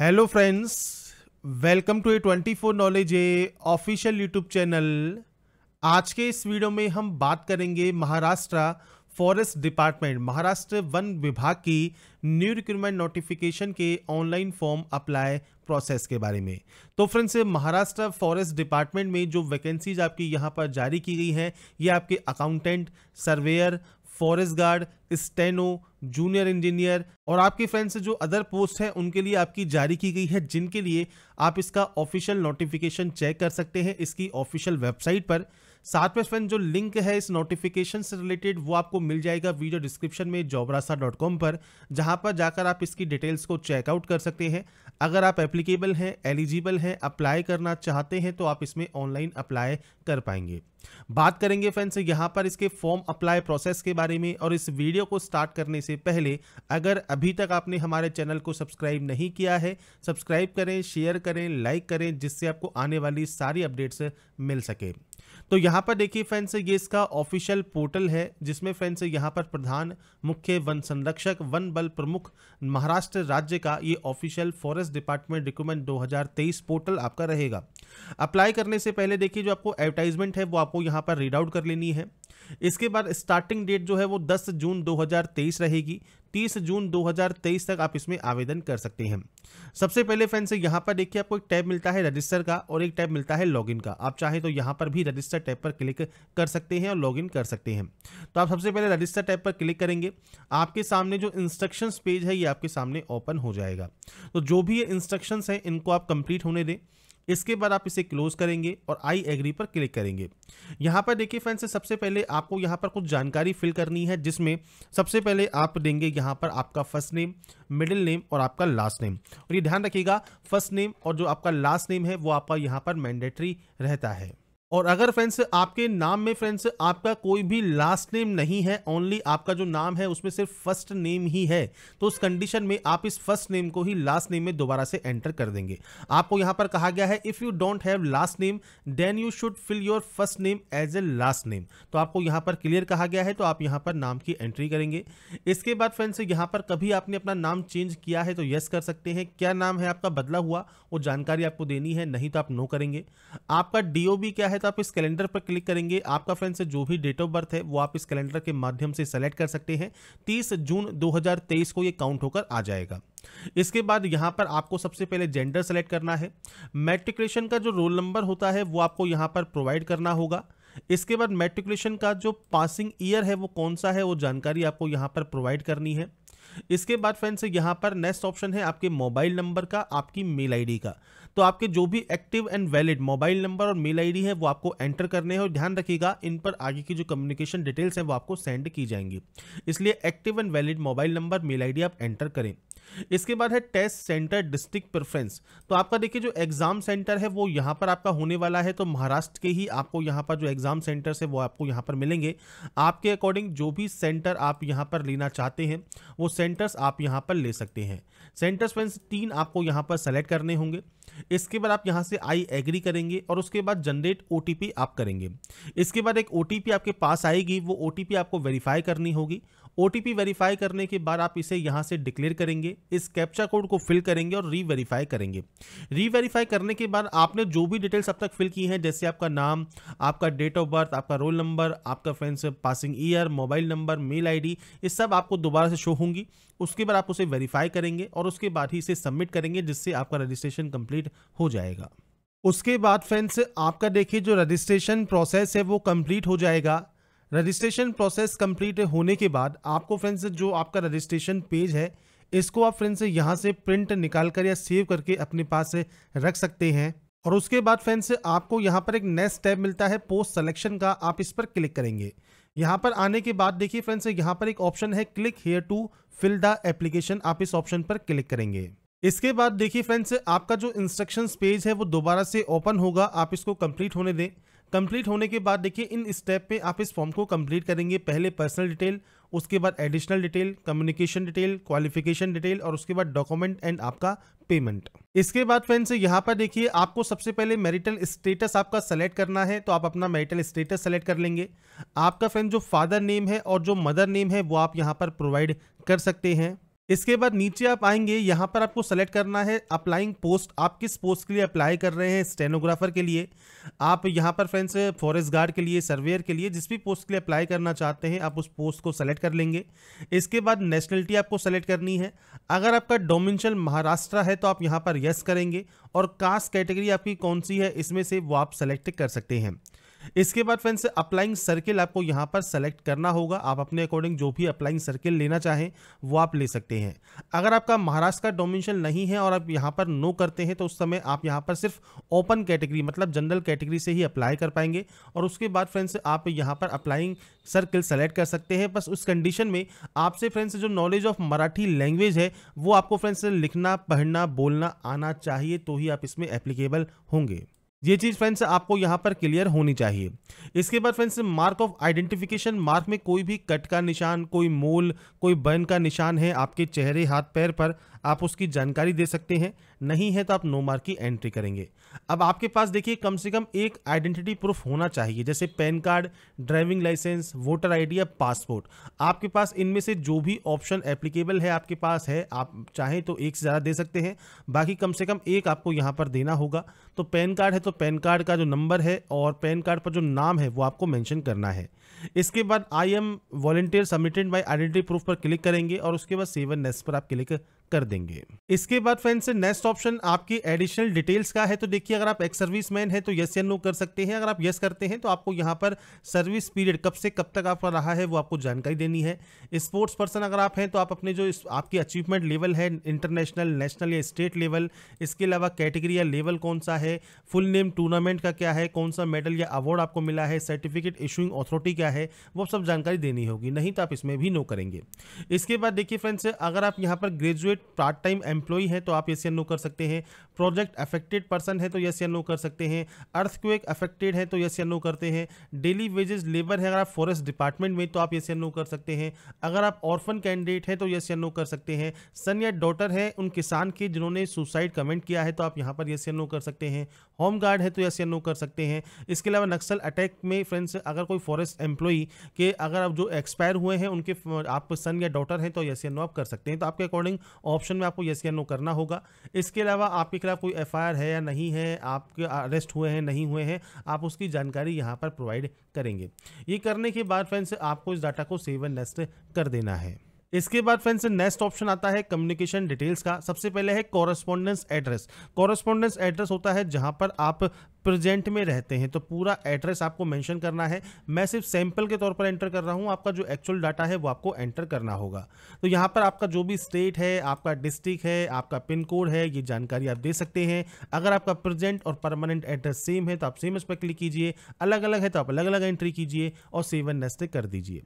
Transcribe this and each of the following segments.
hello friends welcome to A twenty four knowledge A official YouTube channel आज के इस video में हम बात करेंगे महाराष्ट्र फॉरेस्ट डिपार्टमेंट महाराष्ट्र वन विभाग की न्यू रिक्रूटमेंट नोटिफिकेशन के ऑनलाइन फॉर्म अप्लाई प्रोसेस के बारे में तो फ्रेंड्स महाराष्ट्र फॉरेस्ट डिपार्टमेंट में जो वैकेंसीज आपकी यहाँ पर जारी की गई हैं ये आपके accountant surveyor forest guard steno junior engineer और आपके फ्रेंड से जो अदर पोस्ट हैं उनके लिए आपकी जारी की गई है जिनके लिए आप इसका ऑफिशियल नोटिफिकेशन चेक कर सकते हैं इसकी ऑफिशियल वेबसाइट पर साथ में फ्रेंड जो लिंक है इस नोटिफिकेशन से रिलेटेड वो आपको मिल जाएगा वीडियो डिस्क्रिप्शन में जॉबरासा पर जहां पर जाकर आप इसकी डिटेल्स को चेकआउट कर सकते हैं अगर आप एप्लीकेबल हैं एलिजिबल हैं अप्लाई करना चाहते हैं तो आप इसमें ऑनलाइन अप्लाई कर पाएंगे बात करेंगे फ्रेंड्स यहाँ पर इसके फॉर्म अप्लाई प्रोसेस के बारे में और इस वीडियो को स्टार्ट करने से पहले अगर अभी तक आपने हमारे चैनल को सब्सक्राइब नहीं किया है सब्सक्राइब करें शेयर करें लाइक करें जिससे आपको आने वाली सारी अपडेट्स मिल सके तो यहाँ पर देखिए फ्रेंड्स ये इसका ऑफिशियल पोर्टल है जिसमें फ्रेंड्स यहाँ पर प्रधान मुख्य वन संरक्षक वन बल प्रमुख महाराष्ट्र राज्य का ये official forest department document 2023 portal आपका रहेगा अप्लाई करने से पहले देखिए जो आपको एडवर्टाइजमेंट है वो आपको यहाँ पर रीड आउट कर लेनी है इसके बाद स्टार्टिंग डेट जो है वो 10 जून 2023 रहेगी 30 जून 2023 तक आप इसमें आवेदन कर सकते हैं सबसे पहले फ्रेंड्स यहाँ पर देखिए आपको एक टैब मिलता है रजिस्टर का और एक टैब मिलता है लॉगिन का आप चाहे तो यहाँ पर भी रजिस्टर टैब पर क्लिक कर सकते हैं और लॉगिन कर सकते हैं तो आप सबसे पहले रजिस्टर टैब पर क्लिक करेंगे आपके सामने जो इंस्ट्रक्शंस पेज है ये आपके सामने ओपन हो जाएगा तो जो भी ये इंस्ट्रक्शंस हैं इनको आप कंप्लीट होने दें इसके बाद आप इसे क्लोज करेंगे और आई एग्री पर क्लिक करेंगे यहाँ पर देखिए फ्रेंड्स सबसे पहले आपको यहाँ पर कुछ जानकारी फिल करनी है जिसमें सबसे पहले आप देंगे यहाँ पर आपका फर्स्ट नेम मिडिल नेम और आपका लास्ट नेम और ये ध्यान रखिएगा फर्स्ट नेम और जो आपका लास्ट नेम है वो आपका यहाँ पर मैंडेटरी रहता है और अगर फ्रेंड्स आपके नाम में फ्रेंड्स आपका कोई भी लास्ट नेम नहीं है ओनली आपका जो नाम है उसमें सिर्फ फर्स्ट नेम ही है तो उस कंडीशन में आप इस फर्स्ट नेम को ही लास्ट नेम में दोबारा से एंटर कर देंगे आपको यहां पर कहा गया है if you don't have last name then you should fill your first name as a last name तो आपको यहाँ पर क्लियर कहा गया है तो आप यहाँ पर नाम की एंट्री करेंगे इसके बाद फ्रेंड्स यहाँ पर कभी आपने अपना नाम चेंज किया है तो यस कर सकते हैं क्या नाम है आपका बदला हुआ वो जानकारी आपको देनी है नहीं तो आप नो करेंगे आपका डी क्या है तो आप इस कैलेंडर पर क्लिक करेंगे आपका फ्रेंड्स जो भी डेट ऑफ बर्थ है वो आप इस कैलेंडर के माध्यम से सेलेक्ट कर सकते हैं तीस जून 2023 को ये काउंट होकर आ जाएगा इसके बाद यहां पर आपको सबसे पहले जेंडर सेलेक्ट करना है मेट्रिकुलेशन का जो रोल नंबर होता है वो आपको यहां पर प्रोवाइड करना होगा इसके बाद मेट्रिकुलेशन का जो पासिंग ईयर है वो कौन सा है वो जानकारी आपको यहां पर प्रोवाइड करनी है इसके बाद फ्रेंड्स यहां पर नेक्स्ट ऑप्शन है आपके मोबाइल नंबर का आपकी मेल आईडी का तो आपके जो भी active and valid mobile number और मेल आईडी है वो आपको एंटर करने हैं और ध्यान रखिएगा इन पर आगे की जो कम्युनिकेशन डिटेल्स हैं वो आपको सेंड की जाएंगी इसलिए active and valid mobile number mail ID आप एंटर करें इसके बाद है टेस्ट सेंटर डिस्ट्रिक्ट प्रेफरेंस तो आपका देखिए जो एग्जाम सेंटर है वो यहाँ पर आपका होने वाला है तो महाराष्ट्र के ही आपको यहाँ पर जो एग्जाम सेंटर है वो आपको यहाँ पर मिलेंगे आपके अकॉर्डिंग जो भी सेंटर आप यहाँ पर लेना चाहते हैं वो सेंटर्स आप यहाँ पर ले सकते हैं सेंटर्स फ्रेंड्स तीन आपको यहाँ पर सेलेक्ट करने होंगे इसके बाद आप यहाँ से आई एग्री करेंगे और उसके बाद जनरेट ओ आप करेंगे इसके बाद एक ओ आपके पास आएगी वो ओ आपको वेरीफाई करनी होगी ओ वेरीफाई करने के बाद आप इसे यहाँ से डिक्लेयर करेंगे इस कैप्चा कोड को फिल करेंगे और री वेरीफाई करेंगे री वेरीफाई करने के बाद आपने जो भी डिटेल्स अब तक फिल की हैं जैसे आपका नाम आपका डेट ऑफ बर्थ आपका रोल नंबर आपका friends passing year mobile number mail ID ये सब आपको दोबारा से शो होंगी उसके बाद आप उसे वेरीफाई करेंगे और उसके बाद ही इसे सबमिट करेंगे जिससे आपका रजिस्ट्रेशन कंप्लीट हो जाएगा उसके बाद फ्रेंड्स आपका देखिए जो रजिस्ट्रेशन प्रोसेस है वो कंप्लीट हो जाएगा रजिस्ट्रेशन प्रोसेस कंप्लीट होने के बाद आपको फ्रेंड्स जो आपका रजिस्ट्रेशन पेज है इसको आप फ्रेंड्स यहाँ से प्रिंट निकाल कर या सेव करके अपने पास रख सकते हैं और उसके बाद फ्रेंड्स आपको यहाँ पर एक नेक्स्ट टैब मिलता है पोस्ट सिलेक्शन का आप इस पर क्लिक करेंगे यहाँ पर आने के बाद देखिए फ्रेंड्स यहाँ पर एक ऑप्शन है click here to fill the application आप इस ऑप्शन पर क्लिक करेंगे इसके बाद देखिए फ्रेंड्स आपका जो इंस्ट्रक्शंस पेज है वो दोबारा से ओपन होगा आप इसको कंप्लीट होने दें कंप्लीट होने के बाद देखिए इन स्टेप में आप इस फॉर्म को कंप्लीट करेंगे पहले पर्सनल डिटेल उसके बाद additional detail communication detail qualification detail और उसके बाद डॉक्यूमेंट एंड आपका पेमेंट इसके बाद फ्रेंड्स यहाँ पर देखिए आपको सबसे पहले मैरिटल स्टेटस आपका सेलेक्ट करना है तो आप अपना मैरिटल स्टेटस सेलेक्ट कर लेंगे आपका फ्रेंड जो फादर नेम है और जो मदर नेम है वो आप यहाँ पर प्रोवाइड कर सकते हैं इसके बाद नीचे आप आएंगे यहाँ पर आपको सेलेक्ट करना है अप्लाइंग पोस्ट आप किस पोस्ट के लिए अप्लाई कर रहे हैं स्टेनोग्राफर के लिए आप यहाँ पर फ्रेंड्स फॉरेस्ट गार्ड के लिए सर्वेयर के लिए जिस भी पोस्ट के लिए अप्लाई करना चाहते हैं आप उस पोस्ट को सेलेक्ट कर लेंगे इसके बाद नेशनलिटी आपको सेलेक्ट करनी है अगर आपका डोमिनशल महाराष्ट्र है तो आप यहाँ पर यस करेंगे और कास्ट कैटेगरी आपकी कौन सी है इसमें से वो आप सेलेक्ट कर सकते हैं इसके बाद फ्रेंड्स अप्लाइंग सर्किल आपको यहाँ पर सेलेक्ट करना होगा आप अपने अकॉर्डिंग जो भी अप्लाइंग सर्किल लेना चाहें वो आप ले सकते हैं अगर आपका महाराष्ट्र का डोमिनेशन नहीं है और आप यहाँ पर नो करते हैं तो उस समय आप यहाँ पर सिर्फ ओपन कैटेगरी मतलब जनरल कैटेगरी से ही अप्लाई कर पाएंगे और उसके बाद फ्रेंड्स आप यहाँ पर अप्लाइंग सर्किल सेलेक्ट कर सकते हैं बस उस कंडीशन में आपसे फ्रेंड्स जो नॉलेज ऑफ मराठी लैंग्वेज है वो आपको फ्रेंड्स लिखना पढ़ना बोलना आना चाहिए तो ही आप इसमें एप्लीकेबल होंगे ये चीज़ फ्रेंड्स आपको यहाँ पर क्लियर होनी चाहिए इसके बाद friends mark of identification mark में कोई भी कट का निशान कोई मोल कोई बर्न का निशान है आपके चेहरे हाथ पैर पर आप उसकी जानकारी दे सकते हैं नहीं है तो आप नो मार्क की एंट्री करेंगे अब आपके पास देखिए कम से कम एक आइडेंटिटी प्रूफ होना चाहिए जैसे PAN card driving licence voter ID या पासपोर्ट आपके पास इनमें से जो भी ऑप्शन एप्लीकेबल है आपके पास है आप चाहें तो एक से ज़्यादा दे सकते हैं बाकी कम से कम एक आपको यहाँ पर देना होगा तो पैन कार्ड है तो पैन कार्ड का जो नंबर है और पैन कार्ड पर जो नाम है वो आपको मैंशन करना है इसके बाद I am volunteer submitted by identity proof पर क्लिक करेंगे और उसके बाद सेवन नेक्स्ट पर आप क्लिक कर देंगे इसके बाद फ्रेंड्स नेक्स्ट ऑप्शन आपकी एडिशनल डिटेल्स का है तो देखिए अगर आप एक्स सर्विस मैन है तो यस या नो कर सकते हैं अगर आप यस करते हैं तो आपको यहाँ पर सर्विस पीरियड कब से कब तक आपका रहा है वो आपको जानकारी देनी है स्पोर्ट्स पर्सन अगर आप हैं तो आप अपने जो आपकी अचीवमेंट लेवल है इंटरनेशनल नेशनल या स्टेट लेवल इसके अलावा कैटेगरी या लेवल कौन सा है फुल नेम टूर्नामेंट का क्या है कौन सा मेडल या अवार्ड आपको मिला है सर्टिफिकेट इशूइंग ऑथोरिटी क्या क्या है वो सब जानकारी देनी होगी नहीं तो आप इसमें भी नो करेंगे इसके बाद देखिए फ्रेंड्स अगर आप यहाँ पर ग्रेजुएट पार्ट टाइम एम्प्लॉय हैं तो आप ये सी नो कर सकते हैं प्रोजेक्ट अफेक्टेड पर्सन है तो ये सी नो कर सकते हैं अर्थक्वेक अफेक्टेड है तो ये सी नो करते हैं डेली वेजेस लेबर है अगर आप फॉरेस्ट डिपार्टमेंट में तो आप ये सी नो कर सकते हैं अगर आप ऑर्फन कैंडिडेट हैं तो ये सी नो कर सकते हैं सन या डॉटर है उन किसान के जिन्होंने सुसाइड कमेंट किया है तो आप यहाँ पर ये सी नो कर सकते हैं होम गार्ड है तो यस या नो कर सकते हैं इसके अलावा नक्सल अटैक में फ्रेंड्स अगर कोई फॉरेस्ट एम्प्लॉई के अगर आप जो एक्सपायर हुए हैं उनके आप सन या डॉटर हैं तो यस या नो आप कर सकते हैं तो आपके अकॉर्डिंग ऑप्शन में आपको यस या नो करना होगा इसके अलावा आपके खिलाफ कोई एफ है या नहीं है आपके अरेस्ट हुए हैं नहीं हुए हैं आप उसकी जानकारी यहाँ पर प्रोवाइड करेंगे ये करने के बाद फ्रेंड्स आपको इस डाटा को सेव एंड नेस्ट कर देना है इसके बाद फ्रेंड्स नेक्स्ट ऑप्शन आता है कम्युनिकेशन डिटेल्स का सबसे पहले है कॉरेस्पॉन्डेंस एड्रेस कॉरेस्पॉन्डेंस एड्रेस होता है जहां पर आप प्रेजेंट में रहते हैं तो पूरा एड्रेस आपको मेंशन करना है मैं सिर्फ सैंपल के तौर पर एंटर कर रहा हूँ आपका जो एक्चुअल डाटा है वो आपको एंटर करना होगा तो यहाँ पर आपका जो भी स्टेट है आपका डिस्ट्रिक्ट है आपका पिन कोड है ये जानकारी आप दे सकते हैं अगर आपका प्रेजेंट और परमानेंट एड्रेस सेम है तो आप सेम इस पर क्लिक कीजिए अलग अलग है तो आप अलग अलग एंट्री कीजिए और सेवन नेस्ट कर दीजिए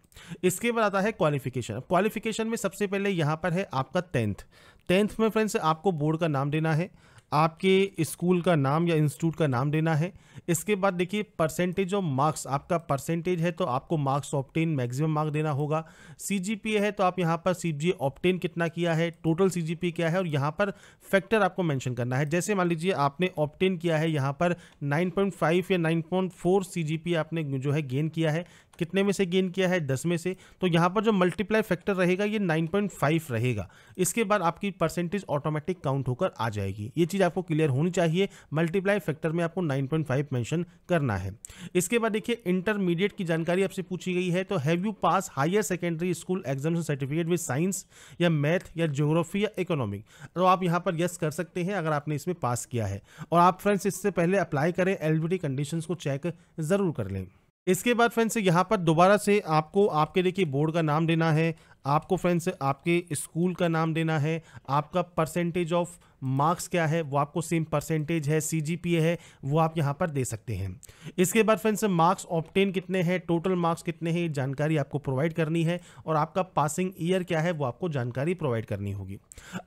इसके बाद आता है क्वालिफिकेशन क्वालिफिकेशन में सबसे पहले यहाँ पर है आपका टेंथ टेंथ में फ्रेंड्स आपको बोर्ड का नाम देना है आपके स्कूल का नाम या इंस्टीट्यूट का नाम देना है इसके बाद देखिए परसेंटेज ऑफ मार्क्स आपका परसेंटेज है तो आपको मार्क्स ऑप्टेन मैक्सिमम मार्क देना होगा सीजीपीए है तो आप यहाँ पर सी ऑप्टेन कितना किया है टोटल सीजीपीए क्या है और यहाँ पर फैक्टर आपको मेंशन करना है जैसे मान लीजिए आपने ऑप्टेन किया है यहाँ पर 9.5 या 9.4 सीजीपीए आपने जो है गेन किया है कितने में से गेन किया है दस में से तो यहाँ पर जो मल्टीप्लाई फैक्टर रहेगा ये नाइन पॉइंट फाइव रहेगा इसके बाद आपकी परसेंटेज ऑटोमेटिक काउंट होकर आ जाएगी ये चीज़ आपको क्लियर होनी चाहिए मल्टीप्लाई फैक्टर में आपको नाइन पॉइंट फाइव मैंशन करना है इसके बाद देखिए इंटरमीडिएट की जानकारी आपसे पूछी गई है तो have you pass higher secondary school examination certificate with science या मैथ या जोग्राफी या इकोनॉमिक तो आप यहाँ पर यस कर सकते हैं अगर आपने इसमें पास किया है और आप फ्रेंड्स इससे पहले अप्लाई करें एलिबिलिटी कंडीशंस को चेक ज़रूर कर लें इसके बाद फ्रेंड्स यहाँ पर दोबारा से आपको आपके देखिए बोर्ड का नाम देना है आपको फ्रेंड्स आपके स्कूल का नाम देना है आपका परसेंटेज ऑफ मार्क्स क्या है वो आपको सेम परसेंटेज है सी है वो आप यहाँ पर दे सकते हैं इसके बाद फ्रेंड्स मार्क्स ऑप्टेन कितने हैं टोटल मार्क्स कितने हैं जानकारी आपको प्रोवाइड करनी है और आपका पासिंग ईयर क्या है वो आपको जानकारी प्रोवाइड करनी होगी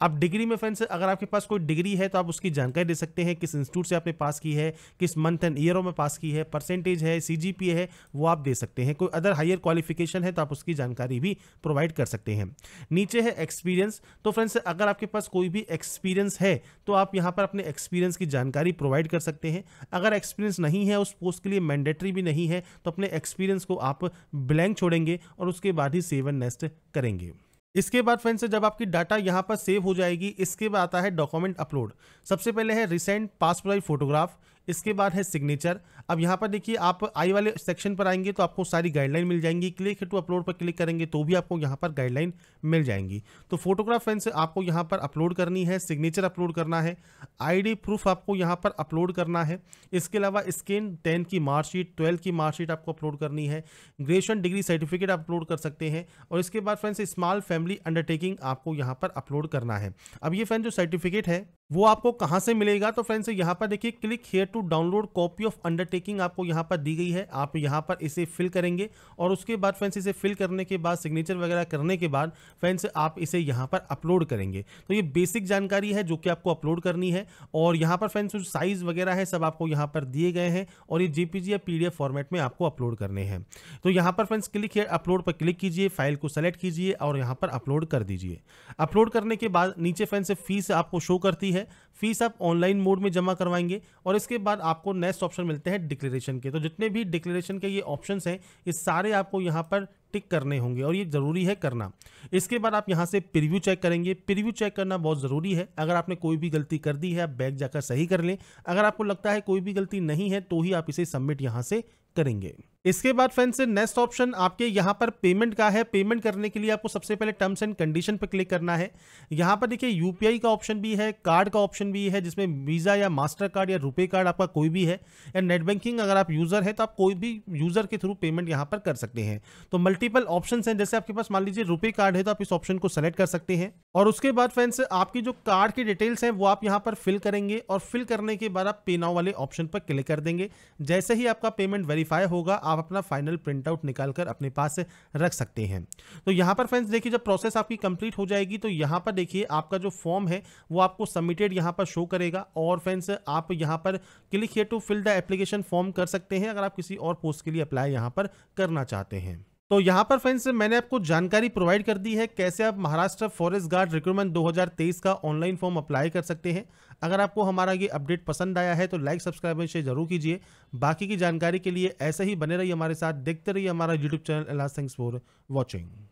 अब डिग्री में फ्रेंड्स अगर आपके पास कोई डिग्री है तो आप उसकी जानकारी दे सकते हैं किस इंस्टीट्यूट से आपने पास की है किस मंथ एंड ईयरों में पास की है परसेंटेज है सी है वो आप दे सकते हैं कोई अदर हायर क्वालिफिकेशन है तो आप उसकी जानकारी भी प्रोवाइड कर सकते हैं नीचे है एक्सपीरियंस तो फ्रेंड्स अगर आपके पास कोई भी एक्सपीरियंस है है तो आप यहाँ पर अपने एक्सपीरियंस की जानकारी प्रोवाइड कर सकते हैं अगर एक्सपीरियंस नहीं है उस पोस्ट के लिए मैंडेटरी भी नहीं है तो अपने एक्सपीरियंस को आप ब्लैंक छोड़ेंगे और उसके बाद ही सेवन नेस्ट करेंगे इसके बाद फ्रेंड्स जब आपकी डाटा यहाँ पर सेव हो जाएगी इसके बाद आता है डॉक्यूमेंट अपलोड सबसे पहले है रिसेंट पासपोर्ट फोटोग्राफ इसके बाद है सिग्नेचर अब यहाँ पर देखिए आप आई वाले सेक्शन पर आएंगे तो आपको सारी गाइडलाइन मिल जाएंगी क्लिक टू अपलोड पर क्लिक करेंगे तो भी आपको यहाँ पर गाइडलाइन मिल जाएंगी तो फोटोग्राफ फ्रेंड्स आपको यहाँ पर अपलोड करनी है सिग्नेचर अपलोड करना है आईडी प्रूफ आपको यहाँ पर अपलोड करना है इसके अलावा स्कैन टेन की मार्कशीट ट्वेल्व की मार्कशीट आपको अपलोड करनी है ग्रेजुएशन डिग्री सर्टिफिकेट अपलोड कर सकते हैं और इसके बाद फ्रेंड्स स्मॉल फैमिली अंडरटेकिंग आपको यहाँ पर अपलोड करना है अब ये फ्रेंड जो सर्टिफिकेट है वो आपको कहाँ से मिलेगा तो फ्रेंड्स यहाँ पर देखिए click here to download copy of undertaking taking आपको यहाँ पर दी गई है आप यहाँ पर इसे फिल करेंगे और उसके बाद फ्रेंड्स इसे फिल करने के बाद सिग्नेचर वगैरह करने के बाद फ्रेंड्स आप इसे यहाँ पर अपलोड करेंगे तो ये बेसिक जानकारी है जो कि आपको अपलोड करनी है और यहाँ पर फ्रेंड्स साइज़ वगैरह है सब आपको यहाँ पर दिए गए हैं और ये जेपीजी या पी फॉर्मेट में आपको अपलोड करने हैं तो यहाँ पर फ्रेंड्स क्लिक है अपलोड पर क्लिक कीजिए फाइल को सेलेक्ट कीजिए और यहाँ पर अपलोड कर दीजिए अपलोड करने के बाद नीचे फ्रेंड्स फीस आपको शो करती है फीस आप ऑनलाइन मोड में जमा करवाएंगे और इसके बाद आपको नेक्स्ट ऑप्शन मिलते हैं डिक्लेरेशन के तो जितने भी डिक्लेरेशन के ये ऑप्शन हैं ये सारे आपको यहाँ पर टिक करने होंगे और ये ज़रूरी है करना इसके बाद आप यहाँ से प्रिव्यू चेक करेंगे प्रिव्यू चेक करना बहुत ज़रूरी है अगर आपने कोई भी गलती कर दी है आप बैग जाकर सही कर लें अगर आपको लगता है कोई भी गलती नहीं है तो ही आप इसे सबमिट यहाँ से करेंगे इसके बाद फ्रेंड्स नेक्स्ट ऑप्शन आपके यहाँ पर पेमेंट का है पेमेंट करने के लिए आपको सबसे पहले टर्म्स एंड कंडीशन पर क्लिक करना है यहाँ पर देखिए यूपीआई का ऑप्शन भी है कार्ड का ऑप्शन भी है जिसमें वीज़ा या मास्टर कार्ड या रुपे कार्ड आपका कोई भी है या नेट बैंकिंग अगर आप यूज़र है तो आप कोई भी यूज़र के थ्रू पेमेंट यहाँ पर कर सकते हैं तो मल्टीपल ऑप्शन हैं जैसे आपके पास मान लीजिए रुपे कार्ड है तो आप इस ऑप्शन को सेलेक्ट कर सकते हैं और उसके बाद फ्रेंड्स आपकी जो कार्ड की डिटेल्स हैं वो आप यहाँ पर फिल करेंगे और फिल करने के बाद आप पे नाव वाले ऑप्शन पर क्लिक कर देंगे जैसे ही आपका पेमेंट वेरीफाई होगा आप अपना फाइनल प्रिंटआउट निकाल कर अपने पास रख सकते हैं तो यहाँ पर फ्रेंड्स देखिए जब प्रोसेस आपकी कंप्लीट हो जाएगी तो यहाँ पर देखिए आपका जो फॉर्म है वो आपको सबमिटेड यहाँ पर शो करेगा और फ्रेंड्स आप यहाँ पर click here to fill the application form कर सकते हैं अगर आप किसी और पोस्ट के लिए अप्लाई यहाँ पर करना चाहते हैं तो यहाँ पर फ्रेंड्स मैंने आपको जानकारी प्रोवाइड कर दी है कैसे आप महाराष्ट्र फॉरेस्ट गार्ड रिक्रूटमेंट 2023 का ऑनलाइन फॉर्म अप्लाई कर सकते हैं अगर आपको हमारा ये अपडेट पसंद आया है तो लाइक सब्सक्राइब और शेयर जरूर कीजिए बाकी की जानकारी के लिए ऐसे ही बने रहिए हमारे साथ देखते रहिए हमारा यूट्यूब चैनल अला थैंक्स फॉर वॉचिंग